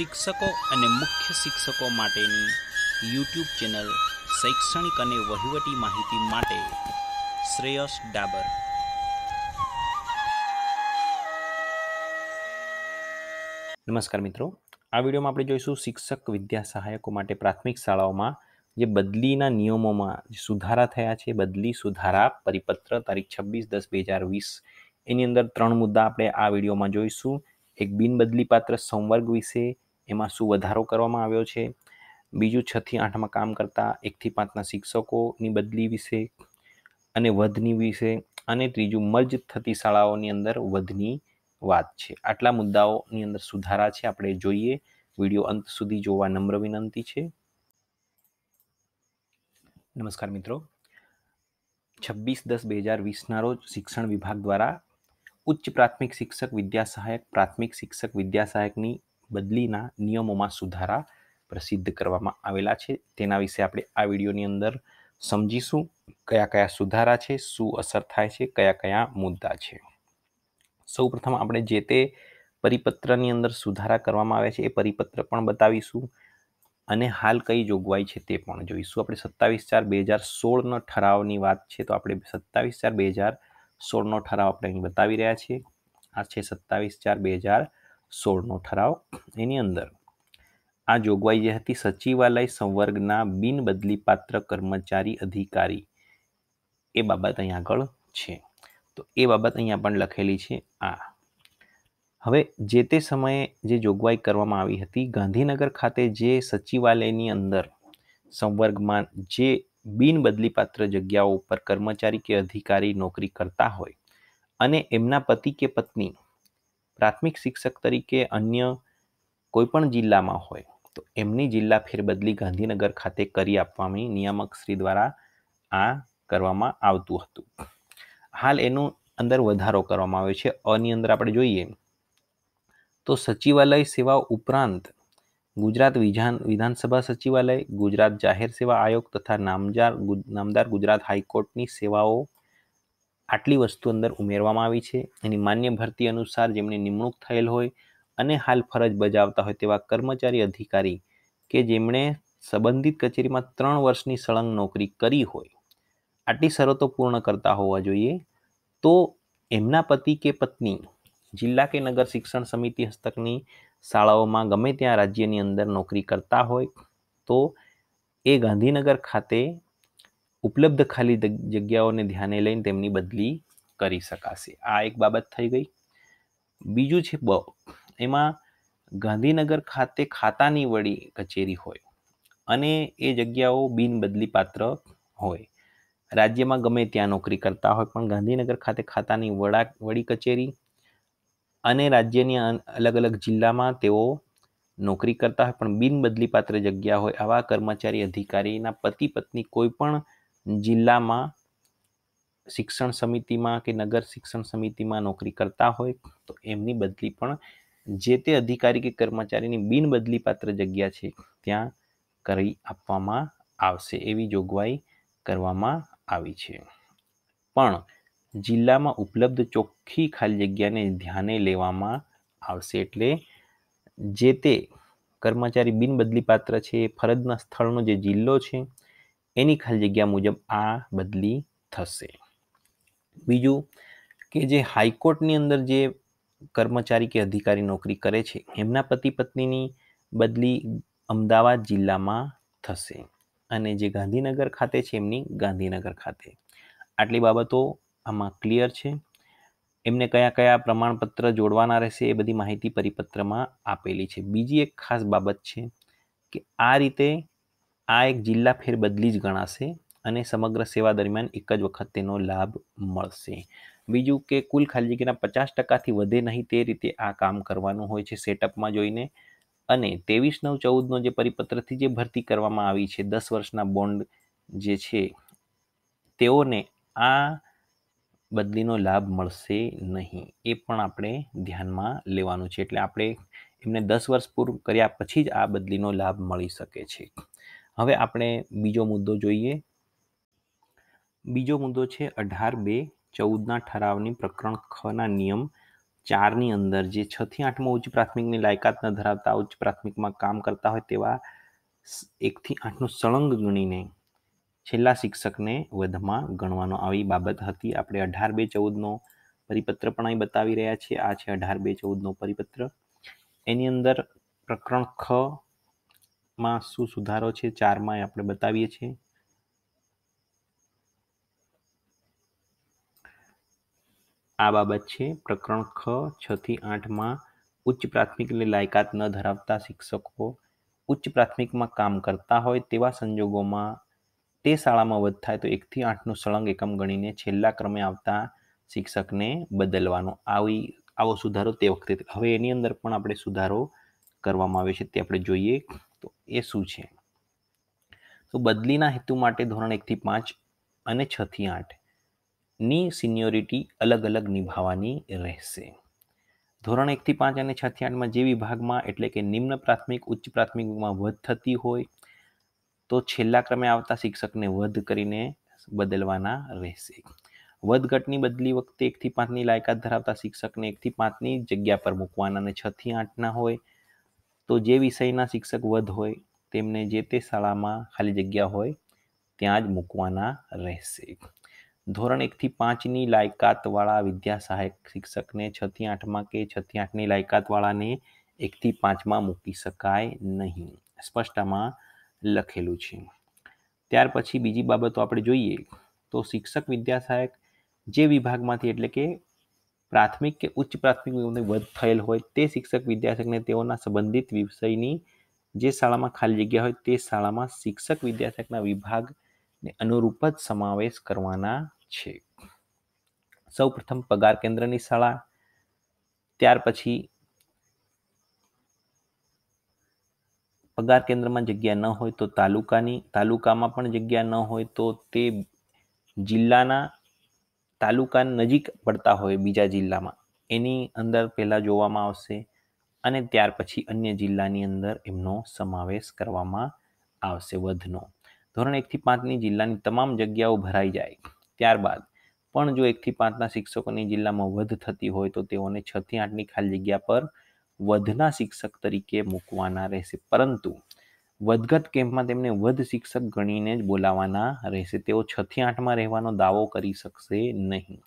શિક્ષકો અને મુખ્ય શિક્ષકો માટેની યુટ્યુબ ચેનલ શૈક્ષણિક અને વહીવટી માહિતી માટે શ્રેયસ ડાબર નમસ્કાર મિત્રો આ વિડીયોમાં આપણે જોઈશું શિક્ષક વિદ્યા સહાયકો માટે પ્રાથમિક શાળાઓમાં જે બદલીના નિયમોમાં જે સુધારા થયા છે બદલી સુધારા પરિપત્ર તારીખ છવ્વીસ દસ બે હજાર વીસ એની અંદર ત્રણ મુદ્દા આપણે આ વિડીયોમાં જોઈશું એક બિનબદલીપાત્ર સંવર્ગ વિશે એમાં શું વધારો કરવામાં આવ્યો છે બીજું છથી આઠમાં કામ કરતા એકથી પાંચના શિક્ષકોની બદલી વિશે અને વધની વિશે અને ત્રીજું મર્જ થતી શાળાઓની અંદર વધની વાત છે આટલા મુદ્દાઓની અંદર સુધારા છે આપણે જોઈએ વિડીયો અંત સુધી જોવા નમ્ર વિનંતી છે નમસ્કાર મિત્રો છવ્વીસ દસ બે હજાર વીસના રોજ શિક્ષણ વિભાગ દ્વારા ઉચ્ચ પ્રાથમિક શિક્ષક વિદ્યા સહાયક પ્રાથમિક શિક્ષક વિદ્યા સહાયકની બદલીના નિયમોમાં સુધારા પ્રસિદ્ધ કરવામાં આવેલા છે તેના વિશે આપણે આ વિડીયોની અંદર સમજીશું કયા કયા સુધારા છે શું અસર થાય છે કયા કયા મુદ્દા છે સૌપ્રથમ આપણે જે તે પરિપત્રની અંદર સુધારા કરવામાં આવ્યા છે એ પરિપત્ર પણ બતાવીશું અને હાલ કઈ જોગવાઈ છે તે પણ જોઈશું આપણે સત્તાવીસ ચાર બે હજાર સોળનો ઠરાવની વાત છે તો આપણે સત્તાવીસ ચાર બે હજાર સોળનો ઠરાવ આપણે અહીં બતાવી રહ્યા છીએ આ છે સત્તાવીસ ચાર બે હજાર સોળનો ઠરાવ એની અંદર આ જોગવાઈ જે હતી સચિવાલય સંવર્ગના બિન બદલીપાત્ર કર્મચારી અધિકારી એ બાબત અહીંયા આગળ છે તો એ બાબત અહીંયા પણ લખેલી છે આ હવે જે તે સમયે જે જોગવાઈ કરવામાં આવી હતી ગાંધીનગર ખાતે જે સચિવાલયની અંદર સંવર્ગમાં જે બિન બદલીપાત્ર જગ્યાઓ ઉપર કર્મચારી કે અધિકારી નોકરી કરતા હોય અને એમના પતિ કે પત્ની પ્રાથમિક શિક્ષક તરીકે અન્ય કોઈપણ જિલ્લામાં હોય તો એમની જિલ્લા ફેરબદલી ગાંધીનગર ખાતે કરી આપવાની નિયામક શ્રી દ્વારા આ કરવામાં આવતું હતું હાલ એનું અંદર વધારો કરવામાં આવ્યો છે અની અંદર આપણે જોઈએ તો સચિવાલય સેવા ઉપરાંત ગુજરાત વિધાન વિધાનસભા સચિવાલય ગુજરાત જાહેર સેવા આયોગ તથા નામદાર નામદાર ગુજરાત હાઈકોર્ટની સેવાઓ આટલી વસ્તુ અંદર ઉમેરવામાં આવી છે એની માન્ય ભરતી અનુસાર જેમની નિમણૂક થયેલ હોય અને હાલ ફરજ બજાવતા હોય તેવા કર્મચારી અધિકારી કે જેમણે સંબંધિત કચેરીમાં ત્રણ વર્ષની સળંગ નોકરી કરી હોય આટલી શરતો પૂર્ણ કરતા હોવા જોઈએ તો એમના પતિ કે પત્ની જિલ્લા કે નગર શિક્ષણ સમિતિ હસ્તકની શાળાઓમાં ગમે ત્યાં રાજ્યની અંદર નોકરી કરતા હોય તો એ ગાંધીનગર ખાતે ઉપલબ્ધ ખાલી જગ્યાઓને ધ્યાને લઈને તેમની બદલી કરી શકાશે આ એક બાબત થઈ ગઈ બીજું છે બ એમાં ગાંધીનગર ખાતે ખાતાની વડી કચેરી હોય અને એ જગ્યાઓ બિનબદલી પાત્ર હોય રાજ્યમાં ગમે ત્યાં નોકરી કરતા હોય પણ ગાંધીનગર ખાતે ખાતાની વડા વડી કચેરી અને રાજ્યની અલગ અલગ જિલ્લામાં તેઓ નોકરી કરતા હોય પણ બિનબદલીપાત્ર જગ્યા હોય આવા કર્મચારી અધિકારીના પતિ પત્ની કોઈ પણ જિલ્લામાં શિક્ષણ સમિતિમાં કે નગર શિક્ષણ સમિતિમાં નોકરી કરતા હોય તો એમની બદલી પણ જે તે અધિકારી કે કર્મચારીની બિન બદલીપાત્ર જગ્યા છે ત્યાં કરી આપવામાં આવશે એવી જોગવાઈ કરવામાં આવી છે પણ જિલ્લામાં ઉપલબ્ધ ચોખ્ખી ખાલી જગ્યાને ધ્યાને લેવામાં આવશે એટલે જે તે કર્મચારી બિન બદલીપાત્ર છે ફરજના સ્થળનો જે જિલ્લો છે એની ખાલી જગ્યા મુજબ આ બદલી થશે બીજું કે જે હાઈકોર્ટની અંદર જે કર્મચારી કે અધિકારી નોકરી કરે છે એમના પતિ પત્નીની બદલી અમદાવાદ જિલ્લામાં થશે અને જે ગાંધીનગર ખાતે છે એમની ગાંધીનગર ખાતે આટલી બાબતો આમાં ક્લિયર છે એમને કયા કયા પ્રમાણપત્ર જોડવાના રહેશે એ બધી માહિતી પરિપત્રમાં આપેલી છે બીજી એક ખાસ બાબત છે કે આ રીતે આ એક જિલ્લા ફેરબદલી જ ગણાશે અને સમગ્ર સેવા દરમિયાન એક જ વખત તેનો લાભ મળશે બીજું કે કુલ ખાલી જગ્યાના પચાસ ટકાથી વધે નહીં તે રીતે આ કામ કરવાનું હોય છે સેટઅપમાં જોઈને અને ત્રેવીસ નવ ચૌદનો જે પરિપત્રથી જે ભરતી કરવામાં આવી છે દસ વર્ષના બોન્ડ જે છે તેઓને આ બદલીનો લાભ મળશે નહીં એ પણ આપણે ધ્યાનમાં લેવાનું છે એટલે આપણે એમને દસ વર્ષ પૂર્ણ કર્યા પછી જ આ બદલીનો લાભ મળી શકે છે હવે આપણે બીજો મુદ્દો જોઈએ બીજો મુદ્દો છે અઢાર બે ચૌદના ઠરાવની પ્રકરણ ખના નિયમ ચારની અંદર જે છથી આઠમાં ઉચ્ચ પ્રાથમિકની લાયકાત ન ધરાવતા ઉચ્ચ પ્રાથમિકમાં કામ કરતા હોય તેવા એકથી આઠનું સળંગ ગણીને છેલ્લા શિક્ષકને વધમાં ગણવાનો આવી બાબત હતી આપણે અઢાર બે ચૌદનો પરિપત્ર પણ અહીં બતાવી રહ્યા છીએ આ છે અઢાર બે ચૌદનો પરિપત્ર એની અંદર પ્રકરણ ખ માં શું સુધારો છે ચારમાં આપણે બતાવીએ છીએ આ બાબત છે પ્રકરણ ખ છથી આઠમાં ઉચ્ચ પ્રાથમિક લાયકાત ન ધરાવતા શિક્ષકો ઉચ્ચ પ્રાથમિકમાં કામ કરતા હોય તેવા સંજોગોમાં તે શાળામાં વધ થાય તો એકથી આઠનું સળંગ એકમ ગણીને છેલ્લા ક્રમે આવતા શિક્ષકને બદલવાનો આવી આવો સુધારો તે વખતે હવે એની અંદર પણ આપણે સુધારો કરવામાં આવ્યો છે તે આપણે જોઈએ તો એ શું છે તો બદલીના હેતુ માટે ધોરણ એકથી પાંચ અને છથી આઠની સિનિયોરિટી અલગ અલગ નિભાવવાની રહેશે ધોરણ એકથી પાંચ અને છથી આઠમાં જે વિભાગમાં એટલે કે નિમ્ન પ્રાથમિક ઉચ્ચ પ્રાથમિકમાં વધ થતી હોય તો છેલ્લા ક્રમે આવતા શિક્ષકને વધ કરીને બદલવાના રહેશે વધઘટની બદલી વખતે એકથી પાંચની લાયકાત ધરાવતા શિક્ષકને એકથી પાંચની જગ્યા પર મૂકવાના અને છથી આઠના હોય તો જે વિષયના શિક્ષક વધ હોય તેમને જે તે શાળામાં ખાલી જગ્યા હોય ત્યાં જ મૂકવાના રહેશે ધોરણ એકથી પાંચની લાયકાતવાળા વિદ્યા સહાયક શિક્ષકને છથી આઠમાં કે છથી આઠની લાયકાતવાળાને એકથી પાંચમાં મૂકી શકાય નહીં સ્પષ્ટમાં લખેલું છે ત્યાર પછી બીજી બાબતો આપણે જોઈએ તો શિક્ષક વિદ્યા સહાયક જે વિભાગમાંથી એટલે કે પ્રાથમિક કે ઉચ્ચ પ્રાથમિક વધ થયેલ હોય તે શિક્ષક વિદ્યાર્થકને તેઓના સંબંધિત વિષયની જે શાળામાં ખાલી જગ્યા હોય તે શાળામાં શિક્ષક વિદ્યાર્થકના વિભાગને અનુરૂપ જ સમાવેશ કરવાના છે સૌપ્રથમ પગાર કેન્દ્રની શાળા ત્યાર પછી પગાર કેન્દ્રમાં જગ્યા ન હોય તો તાલુકાની તાલુકામાં પણ જગ્યા ન હોય તો તે જિલ્લાના તાલુકા નજીક પડતા હોય બીજા જિલ્લામાં એની અંદર પહેલાં જોવામાં આવશે અને ત્યાર પછી અન્ય જિલ્લાની અંદર એમનો સમાવેશ કરવામાં આવશે વધનો ધોરણ એકથી પાંચની જિલ્લાની તમામ જગ્યાઓ ભરાઈ જાય ત્યારબાદ પણ જો એકથી પાંચના શિક્ષકોની જિલ્લામાં વધ થતી હોય તો તેઓને છથી આઠની ખાલી જગ્યા પર વધના શિક્ષક તરીકે મૂકવાના રહેશે પરંતુ વધઘટ કેમ્પમાં તેમને વધ શિક્ષક ગણીને જ બોલાવવાના રહેશે તેઓ છથી આઠમાં રહેવાનો દાવો કરી શકશે નહીં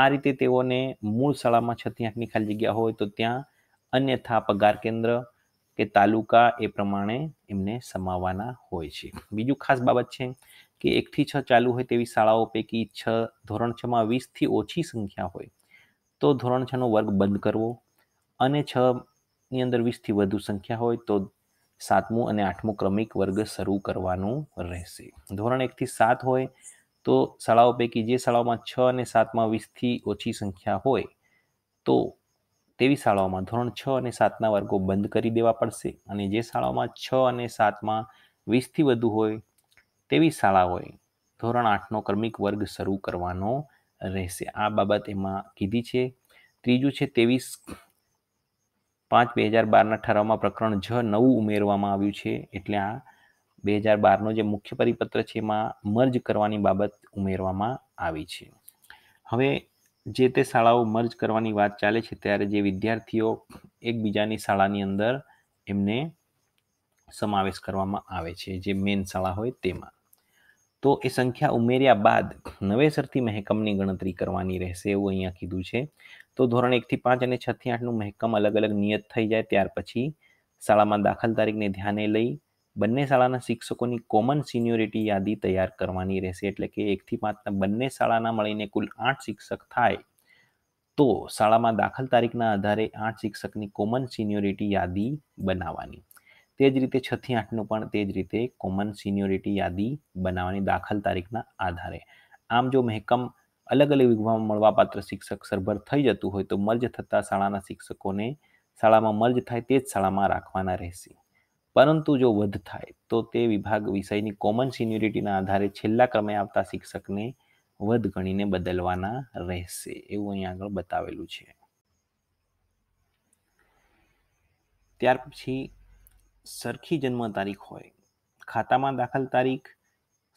આ રીતે તેઓને મૂળ શાળામાં છથી આઠની ખાલી જગ્યા હોય તો ત્યાં અન્યથા પગાર કેન્દ્ર કે તાલુકા એ પ્રમાણે એમને સમાવવાના હોય છે બીજું ખાસ બાબત છે કે એકથી છ ચાલુ હોય તેવી શાળાઓ પૈકી છ ધોરણ છમાં વીસથી ઓછી સંખ્યા હોય તો ધોરણ છનો વર્ગ બંધ કરવો અને છ ની અંદર વીસથી વધુ સંખ્યા હોય તો સાતમું અને આઠમું ક્રમિક વર્ગ શરૂ કરવાનું રહેશે ધોરણ એકથી સાત હોય તો શાળાઓ પૈકી જે શાળાઓમાં છ અને સાતમાં વીસથી ઓછી સંખ્યા હોય તો તેવી શાળાઓમાં ધોરણ છ અને સાતના વર્ગો બંધ કરી દેવા પડશે અને જે શાળાઓમાં છ અને સાતમાં વીસથી વધુ હોય તેવી હોય ધોરણ આઠનો ક્રમિક વર્ગ શરૂ કરવાનો રહેશે આ બાબત એમાં કીધી છે ત્રીજું છે તેવીસ પાંચ બે હજાર બારના ઠરાવમાં પ્રકરણ જ નવું ઉમેરવામાં આવ્યું છે એટલે આ બે હજાર બારનો જે મુખ્ય પરિપત્ર છે એમાં મર્જ કરવાની બાબત ઉમેરવામાં આવી છે હવે જે તે શાળાઓ મર્જ કરવાની વાત ચાલે છે ત્યારે જે વિદ્યાર્થીઓ એકબીજાની શાળાની અંદર એમને સમાવેશ કરવામાં આવે છે જે મેન શાળા હોય તેમાં તો એ સંખ્યા ઉમેર્યા બાદ નવેસરથી મહેકમની ગણતરી કરવાની રહેશે એવું અહીંયા કીધું છે તો ધોરણ એકથી પાંચ અને થી આઠનું મહેકમ અલગ અલગ નિયત થઈ જાય ત્યાર પછી શાળામાં દાખલ તારીખને ધ્યાને લઈ બંને શાળાના શિક્ષકોની કોમન સિનિયોરિટી યાદી તૈયાર કરવાની રહેશે એટલે કે એકથી પાંચના બંને શાળાના મળીને કુલ આઠ શિક્ષક થાય તો શાળામાં દાખલ તારીખના આધારે આઠ શિક્ષકની કોમન સિનિયોરિટી યાદી બનાવવાની તે જ રીતે છથી આઠનું પણ તે જ રીતે કોમન સિનિયોરિટી યાદી બનાવવાની દાખલ તારીખના આધારે આમ જો મહેકમ અલગ અલગ વિભાગમાં મળવાપાત્ર શિક્ષક સરભર થઈ જતું હોય તો મર્જ થતાં શાળાના શિક્ષકોને શાળામાં મર્જ થાય તે જ શાળામાં રાખવાના રહેશે પરંતુ જો વધ થાય તો તે વિભાગ વિષયની કોમન સિન્યોરિટીના આધારે છેલ્લા ક્રમે આવતા શિક્ષકને વધ ગણીને બદલવાના રહેશે એવું અહીંયા આગળ બતાવેલું છે ત્યાર પછી સરખી જન્મ તારીખ હોય ખાતામાં દાખલ તારીખ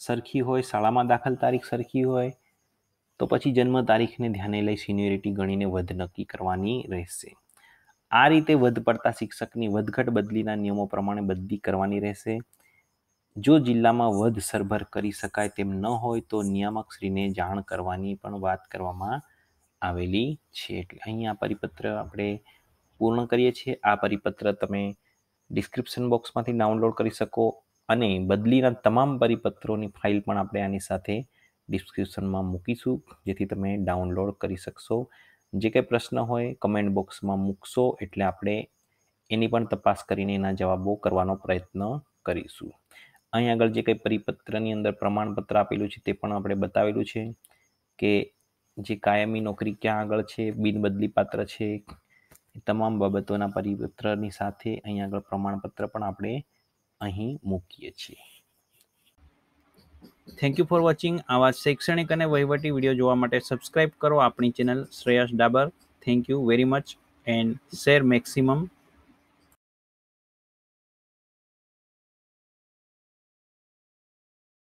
સરખી હોય શાળામાં દાખલ તારીખ સરખી હોય તો પછી જન્મ તારીખને ધ્યાને લઈ સિનિયોરિટી ગણીને વધ નક્કી કરવાની રહેશે આ રીતે વધ પડતા શિક્ષકની વધઘટ બદલીના નિયમો પ્રમાણે બદલી કરવાની રહેશે જો જિલ્લામાં વધ સરભર કરી શકાય તેમ ન હોય તો નિયામકશ્રીને જાણ કરવાની પણ વાત કરવામાં આવેલી છે એટલે અહીં આ પરિપત્ર આપણે પૂર્ણ કરીએ છીએ આ પરિપત્ર તમે ડિસ્ક્રિપ્શન બોક્સમાંથી ડાઉનલોડ કરી શકો અને બદલીના તમામ પરિપત્રોની ફાઇલ પણ આપણે આની સાથે ડિસ્ક્રિપ્શનમાં મૂકીશું જેથી તમે ડાઉનલોડ કરી શકશો જે કંઈ પ્રશ્ન હોય કમેન્ટ બોક્સમાં મૂકશો એટલે આપણે એની પણ તપાસ કરીને એના જવાબો કરવાનો પ્રયત્ન કરીશું અહીં આગળ જે કંઈ પરિપત્રની અંદર પ્રમાણપત્ર આપેલું છે તે પણ આપણે બતાવેલું છે કે જે કાયમી નોકરી ક્યાં આગળ છે બિનબદલી પાત્ર છે એ તમામ બાબતોના પરિપત્રની સાથે અહીં આગળ પ્રમાણપત્ર પણ આપણે અહીં મૂકીએ છીએ થેન્ક યુ ફોર વોચિંગ આવા શૈક્ષણિક અને વહીવટી વિડીયો જોવા માટે સબસ્ક્રાઇબ કરો આપણી channel Shreyas Dabar thank you very much and share maximum